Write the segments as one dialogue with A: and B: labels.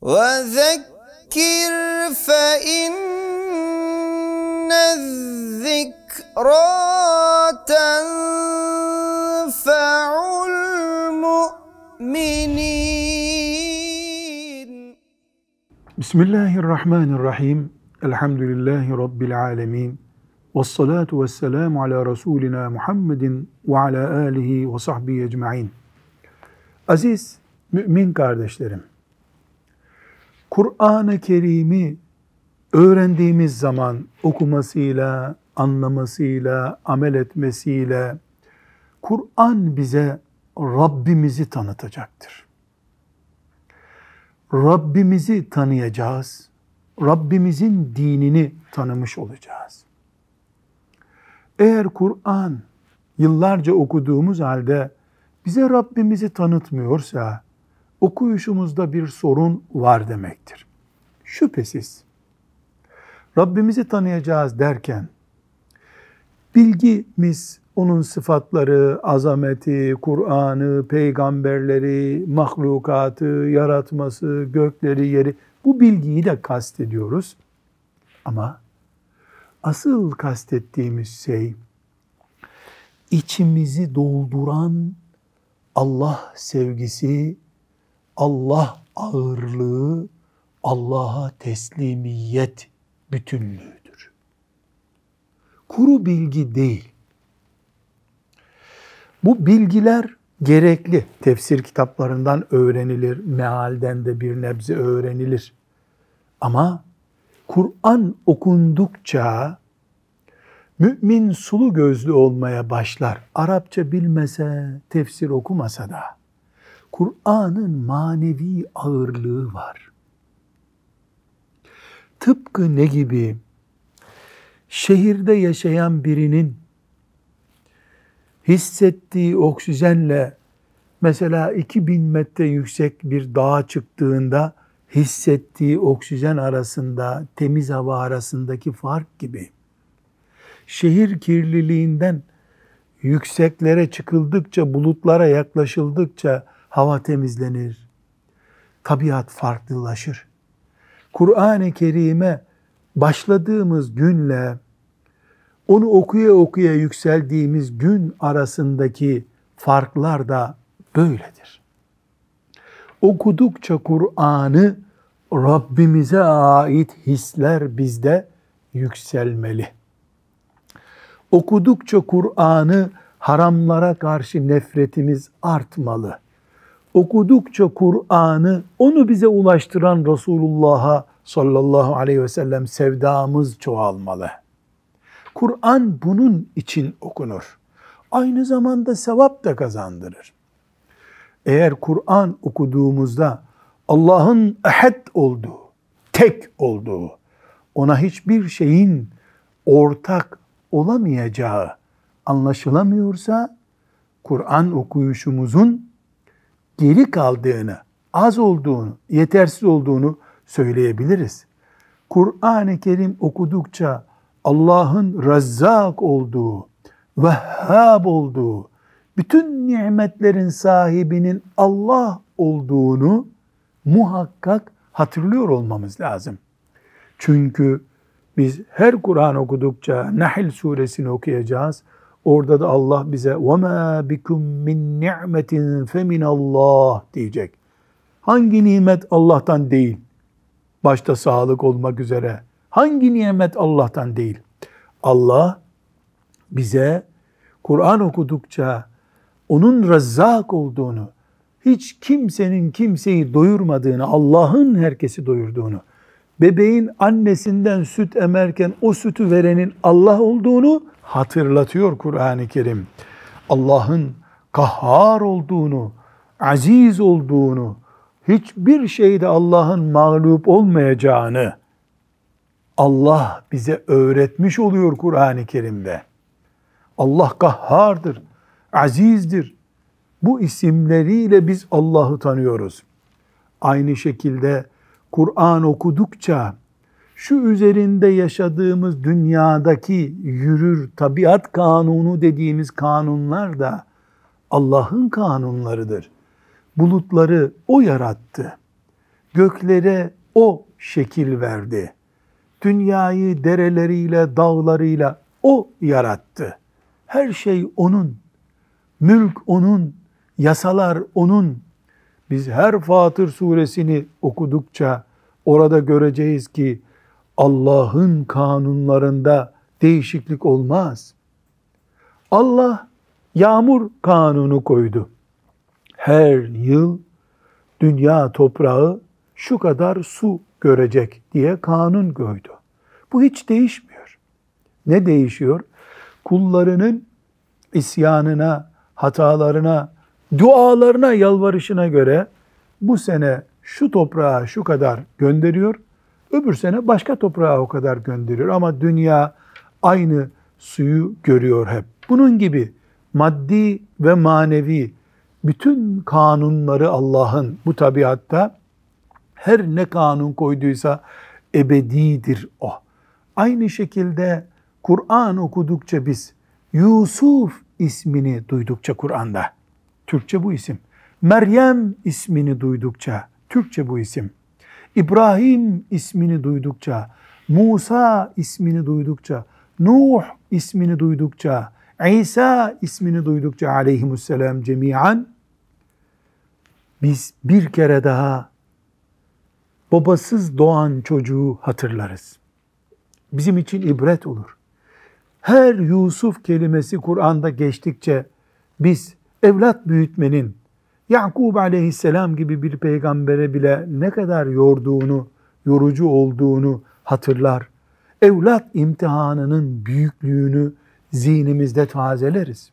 A: وذكر فإن الذكرى تنفع المؤمنين بسم الله الرحمن الرحيم الحمد لله رب العالمين والصلاة والسلام على رسولنا محمد وعلى آله وصحبه أجمعين عزيز مؤمن kardeşlerim, Kur'an-ı Kerim'i öğrendiğimiz zaman okumasıyla, anlamasıyla, amel etmesiyle Kur'an bize Rabbimizi tanıtacaktır. Rabbimizi tanıyacağız. Rabbimizin dinini tanımış olacağız. Eğer Kur'an yıllarca okuduğumuz halde bize Rabbimizi tanıtmıyorsa okuyuşumuzda bir sorun var demektir. Şüphesiz Rabbimizi tanıyacağız derken bilgimiz onun sıfatları, azameti, Kur'an'ı, peygamberleri, mahlukatı, yaratması, gökleri, yeri bu bilgiyi de kastediyoruz. Ama asıl kastettiğimiz şey içimizi dolduran Allah sevgisi Allah ağırlığı Allah'a teslimiyet bütünlüğüdür. Kuru bilgi değil. Bu bilgiler gerekli. Tefsir kitaplarından öğrenilir, mealden de bir nebze öğrenilir. Ama Kur'an okundukça mümin sulu gözlü olmaya başlar. Arapça bilmese, tefsir okumasa da. Kur'an'ın manevi ağırlığı var. Tıpkı ne gibi? Şehirde yaşayan birinin hissettiği oksijenle mesela 2000 metre yüksek bir dağa çıktığında hissettiği oksijen arasında, temiz hava arasındaki fark gibi. Şehir kirliliğinden yükseklere çıkıldıkça, bulutlara yaklaşıldıkça hava temizlenir, tabiat farklılaşır. Kur'an-ı Kerim'e başladığımız günle onu okuya okuya yükseldiğimiz gün arasındaki farklar da böyledir. Okudukça Kur'an'ı Rabbimize ait hisler bizde yükselmeli. Okudukça Kur'an'ı haramlara karşı nefretimiz artmalı okudukça Kur'an'ı onu bize ulaştıran Resulullah'a sallallahu aleyhi ve sellem sevdamız çoğalmalı. Kur'an bunun için okunur. Aynı zamanda sevap da kazandırır. Eğer Kur'an okuduğumuzda Allah'ın ehed olduğu, tek olduğu, ona hiçbir şeyin ortak olamayacağı anlaşılamıyorsa, Kur'an okuyuşumuzun geri kaldığını, az olduğunu, yetersiz olduğunu söyleyebiliriz. Kur'an-ı Kerim okudukça Allah'ın Razzak olduğu, Vehhab olduğu, bütün nimetlerin sahibinin Allah olduğunu muhakkak hatırlıyor olmamız lazım. Çünkü biz her Kur'an okudukça Nahl suresini okuyacağız. Orada da Allah bize وَمَا بِكُمْ مِنْ نِعْمَةٍ فَمِنَ اللّٰهِ diyecek. Hangi nimet Allah'tan değil? Başta sağlık olmak üzere. Hangi nimet Allah'tan değil? Allah bize Kur'an okudukça onun rezzak olduğunu, hiç kimsenin kimseyi doyurmadığını, Allah'ın herkesi doyurduğunu, bebeğin annesinden süt emerken o sütü verenin Allah olduğunu hatırlatıyor Kur'an-ı Kerim. Allah'ın kahhar olduğunu, aziz olduğunu, hiçbir şeyde Allah'ın mağlup olmayacağını Allah bize öğretmiş oluyor Kur'an-ı Kerim'de. Allah kahhardır, azizdir. Bu isimleriyle biz Allah'ı tanıyoruz. Aynı şekilde Kur'an okudukça şu üzerinde yaşadığımız dünyadaki yürür tabiat kanunu dediğimiz kanunlar da Allah'ın kanunlarıdır. Bulutları o yarattı. Göklere o şekil verdi. Dünyayı dereleriyle, dağlarıyla o yarattı. Her şey onun. Mülk onun, yasalar onun, biz her Fatır suresini okudukça orada göreceğiz ki Allah'ın kanunlarında değişiklik olmaz. Allah yağmur kanunu koydu. Her yıl dünya toprağı şu kadar su görecek diye kanun koydu. Bu hiç değişmiyor. Ne değişiyor? Kullarının isyanına, hatalarına dualarına, yalvarışına göre bu sene şu toprağa şu kadar gönderiyor, öbür sene başka toprağa o kadar gönderiyor. Ama dünya aynı suyu görüyor hep. Bunun gibi maddi ve manevi bütün kanunları Allah'ın bu tabiatta her ne kanun koyduysa ebedidir o. Aynı şekilde Kur'an okudukça biz Yusuf ismini duydukça Kur'an'da Türkçe bu isim. Meryem ismini duydukça, Türkçe bu isim. İbrahim ismini duydukça, Musa ismini duydukça, Nuh ismini duydukça, İsa ismini duydukça aleyhisselam cemiyen biz bir kere daha babasız doğan çocuğu hatırlarız. Bizim için ibret olur. Her Yusuf kelimesi Kur'an'da geçtikçe biz evlat büyütmenin Yakub aleyhisselam gibi bir peygambere bile ne kadar yorduğunu, yorucu olduğunu hatırlar. Evlat imtihanının büyüklüğünü zihnimizde tazeleriz.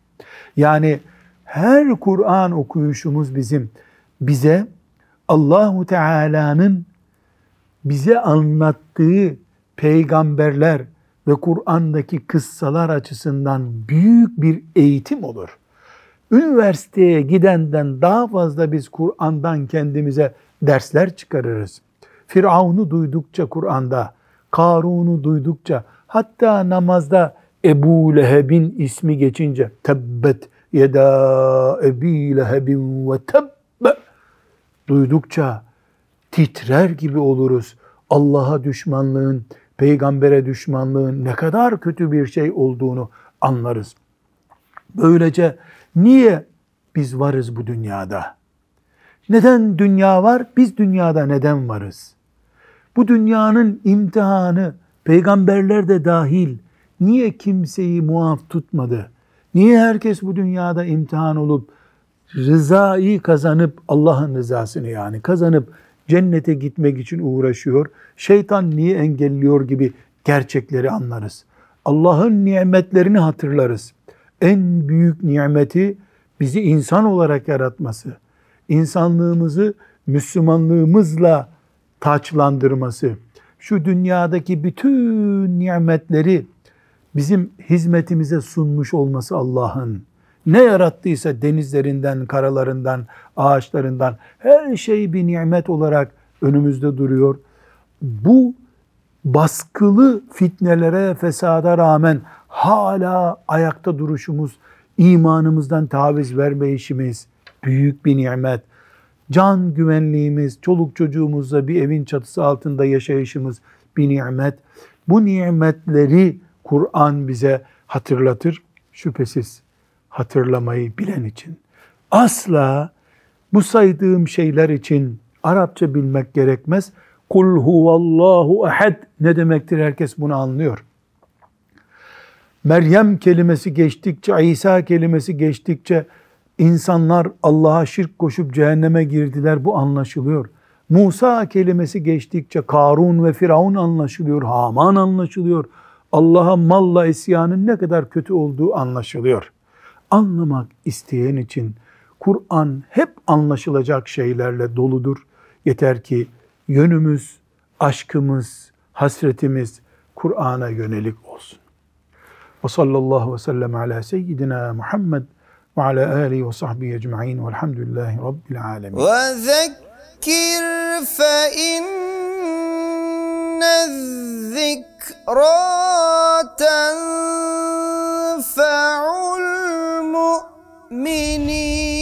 A: Yani her Kur'an okuyuşumuz bizim bize Allahu Teala'nın bize anlattığı peygamberler ve Kur'an'daki kıssalar açısından büyük bir eğitim olur üniversiteye gidenden daha fazla biz Kur'an'dan kendimize dersler çıkarırız. Firavun'u duydukça Kur'an'da, Karun'u duydukça, hatta namazda Ebu Leheb'in ismi geçince tebbet yeda ebi lehebin ve tebbe duydukça titrer gibi oluruz. Allah'a düşmanlığın, peygambere düşmanlığın ne kadar kötü bir şey olduğunu anlarız. Böylece Niye biz varız bu dünyada? Neden dünya var? Biz dünyada neden varız? Bu dünyanın imtihanı peygamberler de dahil niye kimseyi muaf tutmadı? Niye herkes bu dünyada imtihan olup rızayı kazanıp Allah'ın rızasını yani kazanıp cennete gitmek için uğraşıyor? Şeytan niye engelliyor gibi gerçekleri anlarız. Allah'ın nimetlerini hatırlarız en büyük nimeti bizi insan olarak yaratması, insanlığımızı Müslümanlığımızla taçlandırması, şu dünyadaki bütün nimetleri bizim hizmetimize sunmuş olması Allah'ın. Ne yarattıysa denizlerinden, karalarından, ağaçlarından her şey bir nimet olarak önümüzde duruyor. Bu baskılı fitnelere, fesada rağmen hala ayakta duruşumuz, imanımızdan taviz vermeyişimiz büyük bir nimet. Can güvenliğimiz, çoluk çocuğumuzla bir evin çatısı altında yaşayışımız bir nimet. Bu nimetleri Kur'an bize hatırlatır. Şüphesiz hatırlamayı bilen için. Asla bu saydığım şeyler için Arapça bilmek gerekmez. Kul huvallahu ehed ne demektir herkes bunu anlıyor. Meryem kelimesi geçtikçe, İsa kelimesi geçtikçe insanlar Allah'a şirk koşup cehenneme girdiler bu anlaşılıyor. Musa kelimesi geçtikçe Karun ve Firavun anlaşılıyor, Haman anlaşılıyor. Allah'a malla isyanın ne kadar kötü olduğu anlaşılıyor. Anlamak isteyen için Kur'an hep anlaşılacak şeylerle doludur. Yeter ki yönümüz, aşkımız, hasretimiz Kur'an'a yönelik olsun. Ve sallallahu ve sellem ala seyyidina Muhammed ve ala alihi ve sahbihi ecma'in velhamdülillahi rabbil alemin. Ve zekkir fe inne zikra tenfe'ul mu'minin.